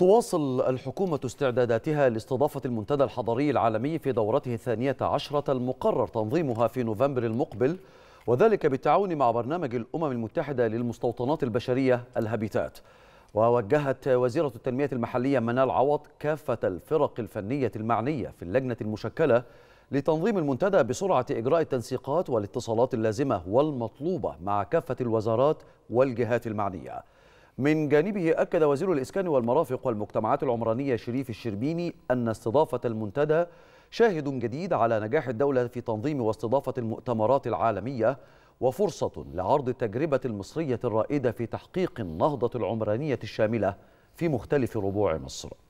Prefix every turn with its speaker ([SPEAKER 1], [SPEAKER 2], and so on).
[SPEAKER 1] تواصل الحكومة استعداداتها لاستضافة المنتدى الحضري العالمي في دورته الثانية عشرة المقرر تنظيمها في نوفمبر المقبل وذلك بالتعاون مع برنامج الأمم المتحدة للمستوطنات البشرية الهابيتات ووجهت وزيرة التنمية المحلية منال عوض كافة الفرق الفنية المعنية في اللجنة المشكلة لتنظيم المنتدى بسرعة إجراء التنسيقات والاتصالات اللازمة والمطلوبة مع كافة الوزارات والجهات المعنية من جانبه أكد وزير الإسكان والمرافق والمجتمعات العمرانية شريف الشربيني أن استضافة المنتدى شاهد جديد على نجاح الدولة في تنظيم واستضافة المؤتمرات العالمية وفرصة لعرض التجربة المصرية الرائدة في تحقيق النهضة العمرانية الشاملة في مختلف ربوع مصر